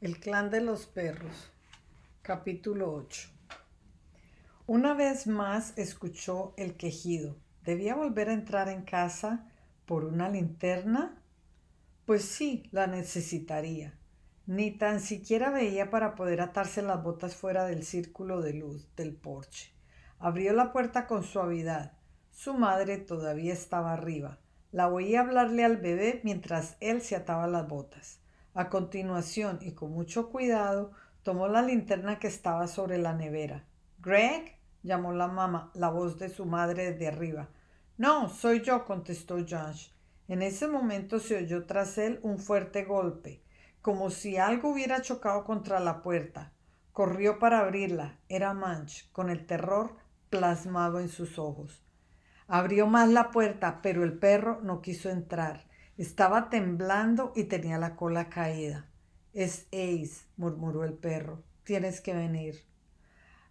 El clan de los perros, capítulo 8. Una vez más escuchó el quejido. ¿Debía volver a entrar en casa por una linterna? Pues sí, la necesitaría. Ni tan siquiera veía para poder atarse las botas fuera del círculo de luz del porche. Abrió la puerta con suavidad. Su madre todavía estaba arriba. La oía hablarle al bebé mientras él se ataba las botas. A continuación y con mucho cuidado, tomó la linterna que estaba sobre la nevera. Greg, llamó la mamá, la voz de su madre desde arriba. No, soy yo, contestó Josh. En ese momento se oyó tras él un fuerte golpe, como si algo hubiera chocado contra la puerta. Corrió para abrirla. Era Manch, con el terror plasmado en sus ojos. Abrió más la puerta, pero el perro no quiso entrar. Estaba temblando y tenía la cola caída. Es Ace, murmuró el perro. Tienes que venir.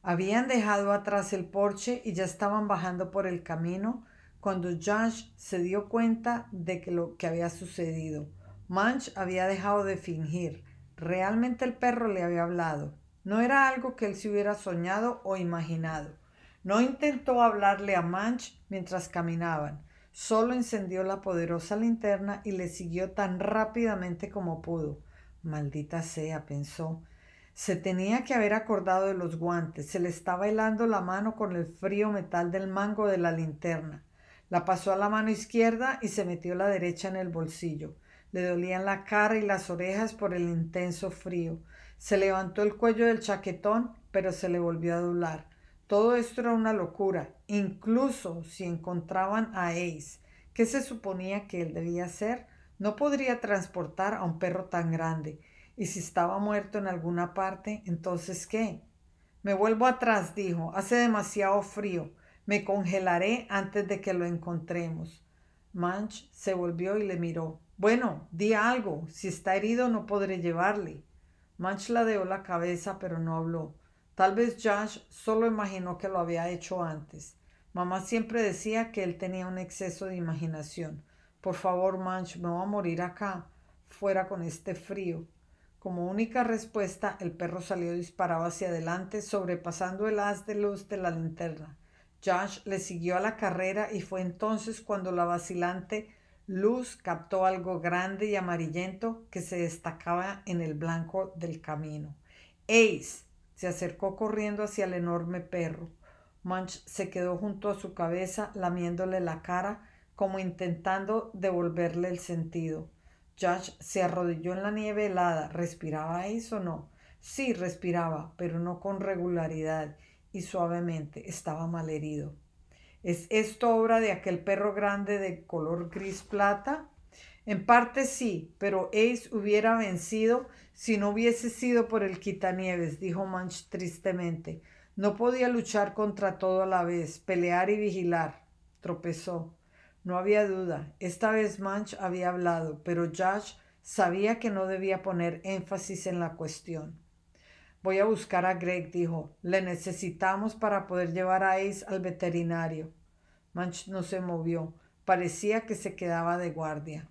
Habían dejado atrás el porche y ya estaban bajando por el camino cuando Josh se dio cuenta de lo que había sucedido. Munch había dejado de fingir. Realmente el perro le había hablado. No era algo que él se hubiera soñado o imaginado. No intentó hablarle a Munch mientras caminaban. Solo encendió la poderosa linterna y le siguió tan rápidamente como pudo. Maldita sea, pensó. Se tenía que haber acordado de los guantes. Se le estaba helando la mano con el frío metal del mango de la linterna. La pasó a la mano izquierda y se metió la derecha en el bolsillo. Le dolían la cara y las orejas por el intenso frío. Se levantó el cuello del chaquetón, pero se le volvió a doblar. Todo esto era una locura, incluso si encontraban a Ace, que se suponía que él debía ser, no podría transportar a un perro tan grande. Y si estaba muerto en alguna parte, entonces ¿qué? Me vuelvo atrás, dijo. Hace demasiado frío. Me congelaré antes de que lo encontremos. Manch se volvió y le miró. Bueno, di algo. Si está herido no podré llevarle. Manch ladeó la cabeza, pero no habló. Tal vez Josh solo imaginó que lo había hecho antes. Mamá siempre decía que él tenía un exceso de imaginación. Por favor, Manch, me voy a morir acá, fuera con este frío. Como única respuesta, el perro salió disparado hacia adelante, sobrepasando el haz de luz de la linterna. Josh le siguió a la carrera y fue entonces cuando la vacilante luz captó algo grande y amarillento que se destacaba en el blanco del camino. Ace, se acercó corriendo hacia el enorme perro. Munch se quedó junto a su cabeza, lamiéndole la cara, como intentando devolverle el sentido. Josh se arrodilló en la nieve helada. ¿Respiraba o no? Sí, respiraba, pero no con regularidad y suavemente. Estaba malherido. ¿Es esto obra de aquel perro grande de color gris plata? En parte sí, pero Ace hubiera vencido si no hubiese sido por el quitanieves, dijo Munch tristemente. No podía luchar contra todo a la vez, pelear y vigilar. Tropezó. No había duda. Esta vez Munch había hablado, pero Josh sabía que no debía poner énfasis en la cuestión. Voy a buscar a Greg, dijo. Le necesitamos para poder llevar a Ace al veterinario. Munch no se movió. Parecía que se quedaba de guardia.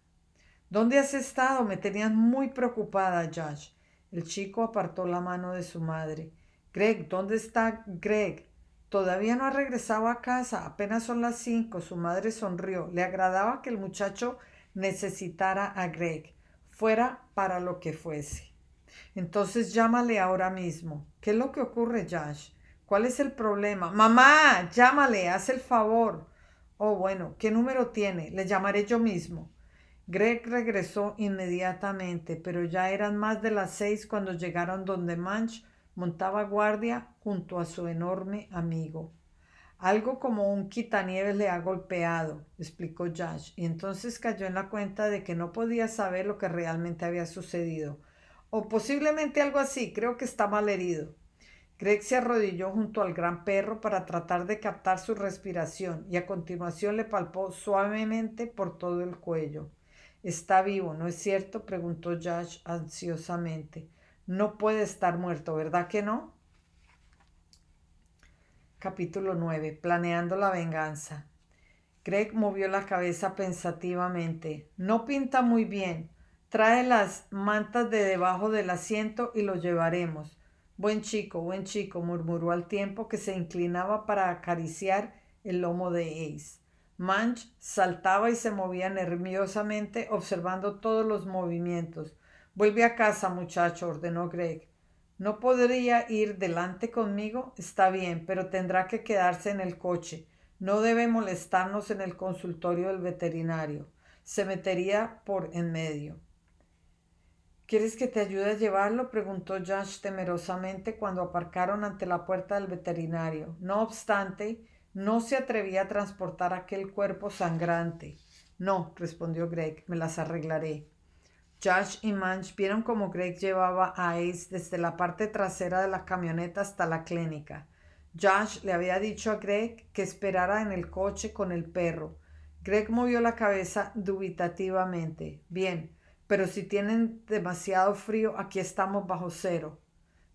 ¿Dónde has estado? Me tenías muy preocupada, Josh. El chico apartó la mano de su madre. Greg, ¿dónde está Greg? Todavía no ha regresado a casa, apenas son las cinco. Su madre sonrió. Le agradaba que el muchacho necesitara a Greg, fuera para lo que fuese. Entonces llámale ahora mismo. ¿Qué es lo que ocurre, Josh? ¿Cuál es el problema? Mamá, llámale, haz el favor. Oh, bueno, ¿qué número tiene? Le llamaré yo mismo. Greg regresó inmediatamente, pero ya eran más de las seis cuando llegaron donde Manch montaba guardia junto a su enorme amigo. Algo como un quitanieves le ha golpeado, explicó Josh, y entonces cayó en la cuenta de que no podía saber lo que realmente había sucedido. O posiblemente algo así, creo que está mal herido. Greg se arrodilló junto al gran perro para tratar de captar su respiración y a continuación le palpó suavemente por todo el cuello. Está vivo, ¿no es cierto? preguntó Josh ansiosamente. No puede estar muerto, ¿verdad que no? Capítulo 9. Planeando la venganza. Greg movió la cabeza pensativamente. No pinta muy bien. Trae las mantas de debajo del asiento y lo llevaremos. Buen chico, buen chico, murmuró al tiempo que se inclinaba para acariciar el lomo de Ace. Munch saltaba y se movía nerviosamente observando todos los movimientos. Vuelve a casa, muchacho, ordenó Greg. No podría ir delante conmigo, está bien, pero tendrá que quedarse en el coche. No debe molestarnos en el consultorio del veterinario. Se metería por en medio. ¿Quieres que te ayude a llevarlo? preguntó Josh temerosamente cuando aparcaron ante la puerta del veterinario. No obstante, no se atrevía a transportar aquel cuerpo sangrante. No, respondió Greg, me las arreglaré. Josh y Manch vieron cómo Greg llevaba a Ace desde la parte trasera de la camioneta hasta la clínica. Josh le había dicho a Greg que esperara en el coche con el perro. Greg movió la cabeza dubitativamente. Bien, pero si tienen demasiado frío, aquí estamos bajo cero.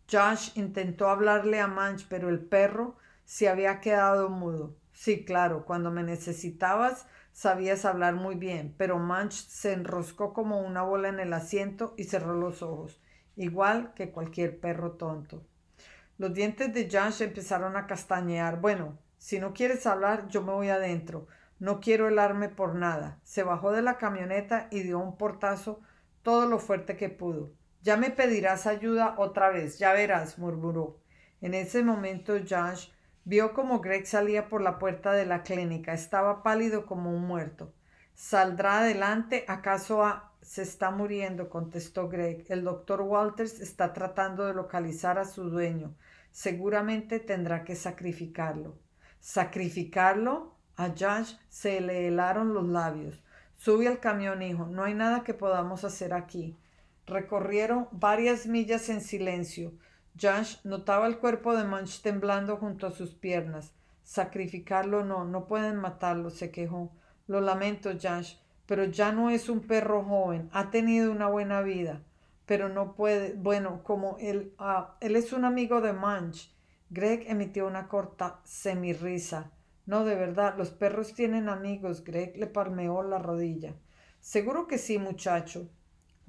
Josh intentó hablarle a Manch, pero el perro se había quedado mudo. Sí, claro, cuando me necesitabas sabías hablar muy bien, pero Manch se enroscó como una bola en el asiento y cerró los ojos, igual que cualquier perro tonto. Los dientes de Josh empezaron a castañear. Bueno, si no quieres hablar, yo me voy adentro. No quiero helarme por nada. Se bajó de la camioneta y dio un portazo todo lo fuerte que pudo. Ya me pedirás ayuda otra vez, ya verás, murmuró. En ese momento Josh Vio como Greg salía por la puerta de la clínica. Estaba pálido como un muerto. ¿Saldrá adelante? ¿Acaso se está muriendo? contestó Greg. El doctor Walters está tratando de localizar a su dueño. Seguramente tendrá que sacrificarlo. ¿Sacrificarlo? A Josh se le helaron los labios. Sube al camión, hijo. No hay nada que podamos hacer aquí. Recorrieron varias millas en silencio. Josh notaba el cuerpo de Munch temblando junto a sus piernas. Sacrificarlo no, no pueden matarlo, se quejó. Lo lamento, Josh, pero ya no es un perro joven. Ha tenido una buena vida, pero no puede. Bueno, como él, ah, él es un amigo de Munch. Greg emitió una corta semirrisa. No, de verdad, los perros tienen amigos. Greg le palmeó la rodilla. Seguro que sí, muchacho.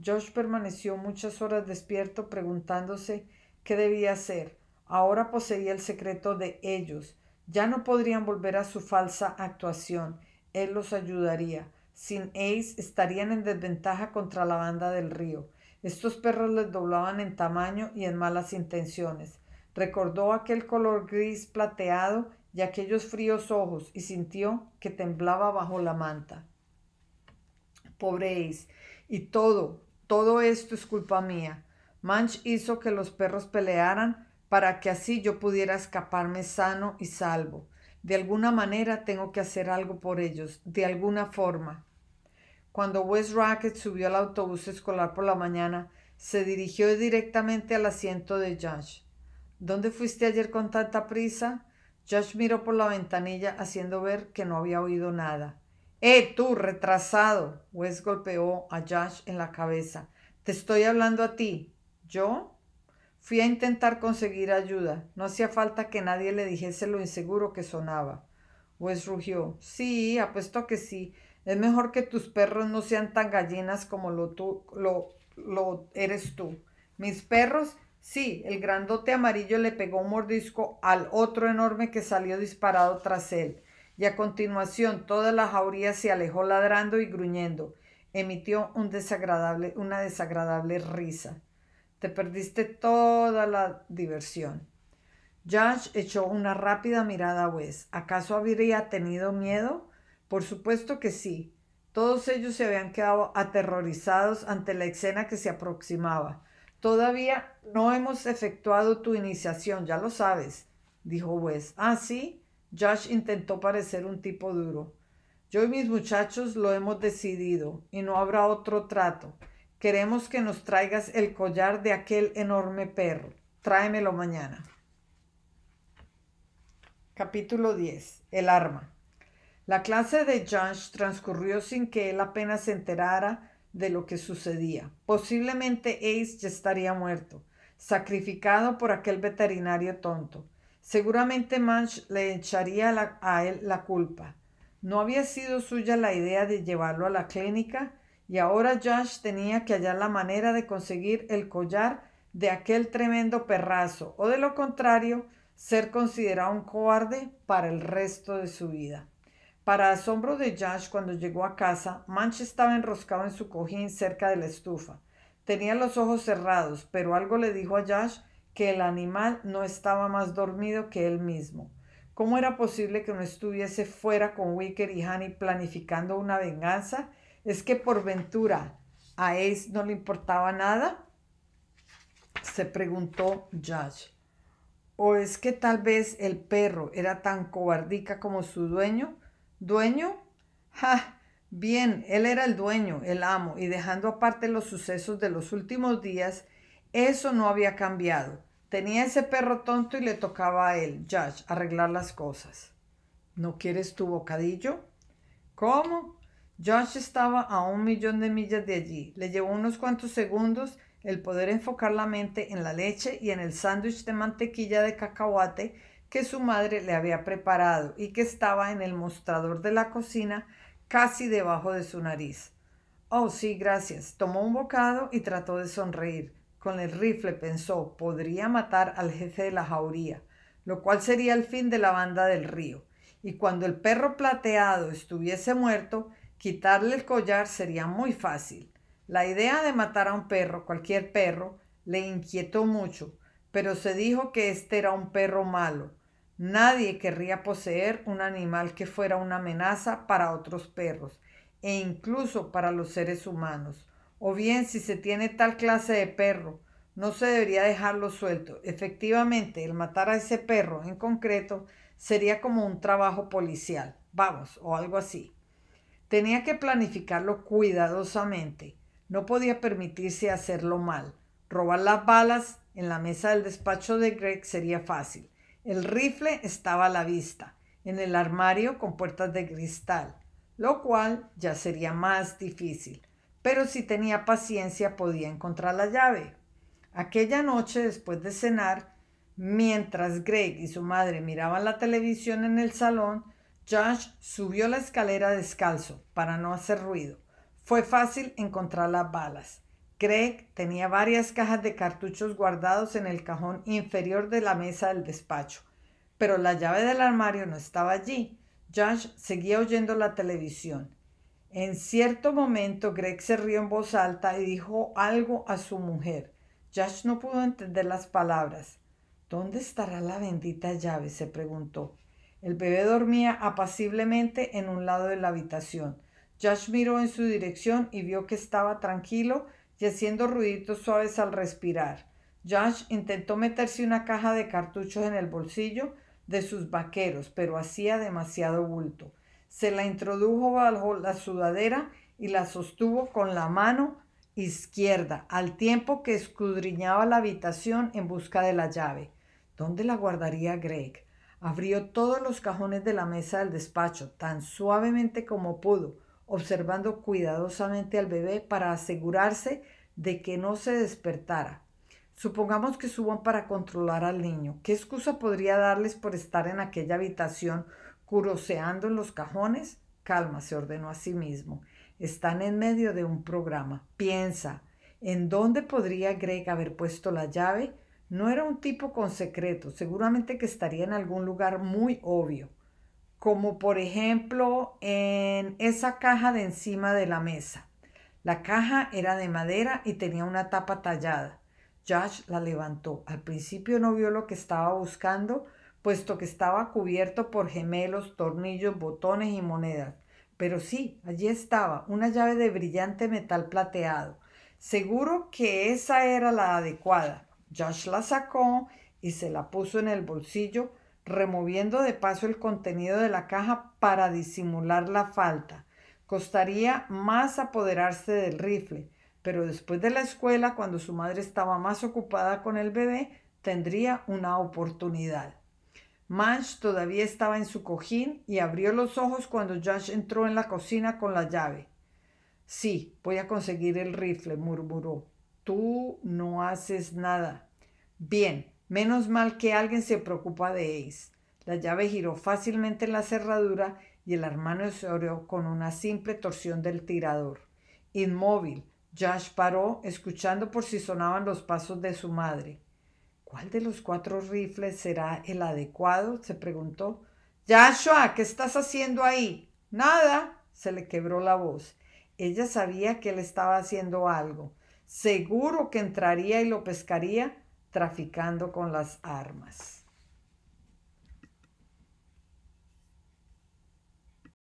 Josh permaneció muchas horas despierto preguntándose ¿Qué debía hacer. Ahora poseía el secreto de ellos. Ya no podrían volver a su falsa actuación. Él los ayudaría. Sin Ace estarían en desventaja contra la banda del río. Estos perros les doblaban en tamaño y en malas intenciones. Recordó aquel color gris plateado y aquellos fríos ojos y sintió que temblaba bajo la manta. Pobre Ace. Y todo, todo esto es culpa mía. Manch hizo que los perros pelearan para que así yo pudiera escaparme sano y salvo. De alguna manera tengo que hacer algo por ellos, de alguna forma. Cuando Wes Racket subió al autobús escolar por la mañana, se dirigió directamente al asiento de Josh. ¿Dónde fuiste ayer con tanta prisa? Josh miró por la ventanilla haciendo ver que no había oído nada. ¡Eh, tú, retrasado! Wes golpeó a Josh en la cabeza. Te estoy hablando a ti. Yo fui a intentar conseguir ayuda. No hacía falta que nadie le dijese lo inseguro que sonaba. Wes rugió. Sí, apuesto que sí. Es mejor que tus perros no sean tan gallinas como lo, tú, lo, eres tú. Mis perros, sí, el grandote amarillo le pegó un mordisco al otro enorme que salió disparado tras él. Y a continuación toda la jauría se alejó ladrando y gruñendo. Emitió una desagradable risa. Te perdiste toda la diversión. Josh echó una rápida mirada a Wes. ¿Acaso habría tenido miedo? Por supuesto que sí. Todos ellos se habían quedado aterrorizados ante la escena que se aproximaba. Todavía no hemos efectuado tu iniciación, ya lo sabes, dijo Wes. Ah, sí. Josh intentó parecer un tipo duro. Yo y mis muchachos lo hemos decidido y no habrá otro trato. Queremos que nos traigas el collar de aquel enorme perro. Tráemelo mañana. Capítulo 10. El arma. La clase de Josh transcurrió sin que él apenas se enterara de lo que sucedía. Posiblemente Ace ya estaría muerto, sacrificado por aquel veterinario tonto. Seguramente Manch le echaría a él la culpa. No había sido suya la idea de llevarlo a la clínica y ahora Josh tenía que hallar la manera de conseguir el collar de aquel tremendo perrazo, o de lo contrario, ser considerado un cobarde para el resto de su vida. Para asombro de Josh, cuando llegó a casa, Manch estaba enroscado en su cojín cerca de la estufa. Tenía los ojos cerrados, pero algo le dijo a Josh que el animal no estaba más dormido que él mismo. ¿Cómo era posible que no estuviese fuera con Wicker y Hanny planificando una venganza? es que por ventura a Ace no le importaba nada, se preguntó Judge. ¿O es que tal vez el perro era tan cobardica como su dueño? ¿Dueño? ¡Ja! Bien, él era el dueño, el amo, y dejando aparte los sucesos de los últimos días, eso no había cambiado. Tenía ese perro tonto y le tocaba a él, Judge, arreglar las cosas. ¿No quieres tu bocadillo? ¿Cómo? Josh estaba a un millón de millas de allí. Le llevó unos cuantos segundos el poder enfocar la mente en la leche y en el sándwich de mantequilla de cacahuate que su madre le había preparado y que estaba en el mostrador de la cocina casi debajo de su nariz. Oh, sí, gracias. Tomó un bocado y trató de sonreír. Con el rifle pensó, podría matar al jefe de la jauría, lo cual sería el fin de la banda del río. Y cuando el perro plateado estuviese muerto, Quitarle el collar sería muy fácil. La idea de matar a un perro, cualquier perro, le inquietó mucho, pero se dijo que este era un perro malo. Nadie querría poseer un animal que fuera una amenaza para otros perros e incluso para los seres humanos. O bien, si se tiene tal clase de perro, no se debería dejarlo suelto. Efectivamente, el matar a ese perro en concreto sería como un trabajo policial, vamos, o algo así. Tenía que planificarlo cuidadosamente. No podía permitirse hacerlo mal. Robar las balas en la mesa del despacho de Greg sería fácil. El rifle estaba a la vista, en el armario con puertas de cristal, lo cual ya sería más difícil. Pero si tenía paciencia podía encontrar la llave. Aquella noche, después de cenar, mientras Greg y su madre miraban la televisión en el salón, Josh subió la escalera descalzo para no hacer ruido. Fue fácil encontrar las balas. Greg tenía varias cajas de cartuchos guardados en el cajón inferior de la mesa del despacho, pero la llave del armario no estaba allí. Josh seguía oyendo la televisión. En cierto momento, Greg se rió en voz alta y dijo algo a su mujer. Josh no pudo entender las palabras. ¿Dónde estará la bendita llave? se preguntó. El bebé dormía apaciblemente en un lado de la habitación. Josh miró en su dirección y vio que estaba tranquilo y haciendo ruiditos suaves al respirar. Josh intentó meterse una caja de cartuchos en el bolsillo de sus vaqueros, pero hacía demasiado bulto. Se la introdujo bajo la sudadera y la sostuvo con la mano izquierda, al tiempo que escudriñaba la habitación en busca de la llave. ¿Dónde la guardaría Greg? Abrió todos los cajones de la mesa del despacho tan suavemente como pudo, observando cuidadosamente al bebé para asegurarse de que no se despertara. Supongamos que suban para controlar al niño. ¿Qué excusa podría darles por estar en aquella habitación curoseando en los cajones? Calma, se ordenó a sí mismo. Están en medio de un programa. Piensa, ¿en dónde podría Greg haber puesto la llave? No era un tipo con secreto, seguramente que estaría en algún lugar muy obvio, como por ejemplo en esa caja de encima de la mesa. La caja era de madera y tenía una tapa tallada. Josh la levantó. Al principio no vio lo que estaba buscando, puesto que estaba cubierto por gemelos, tornillos, botones y monedas. Pero sí, allí estaba, una llave de brillante metal plateado. Seguro que esa era la adecuada. Josh la sacó y se la puso en el bolsillo, removiendo de paso el contenido de la caja para disimular la falta. Costaría más apoderarse del rifle, pero después de la escuela, cuando su madre estaba más ocupada con el bebé, tendría una oportunidad. Manch todavía estaba en su cojín y abrió los ojos cuando Josh entró en la cocina con la llave. Sí, voy a conseguir el rifle, murmuró. Tú no haces nada. Bien, menos mal que alguien se preocupa de Ace. La llave giró fácilmente en la cerradura y el hermano se oró con una simple torsión del tirador. Inmóvil, Josh paró, escuchando por si sonaban los pasos de su madre. ¿Cuál de los cuatro rifles será el adecuado? se preguntó. Joshua, ¿qué estás haciendo ahí? Nada, se le quebró la voz. Ella sabía que él estaba haciendo algo. Seguro que entraría y lo pescaría traficando con las armas.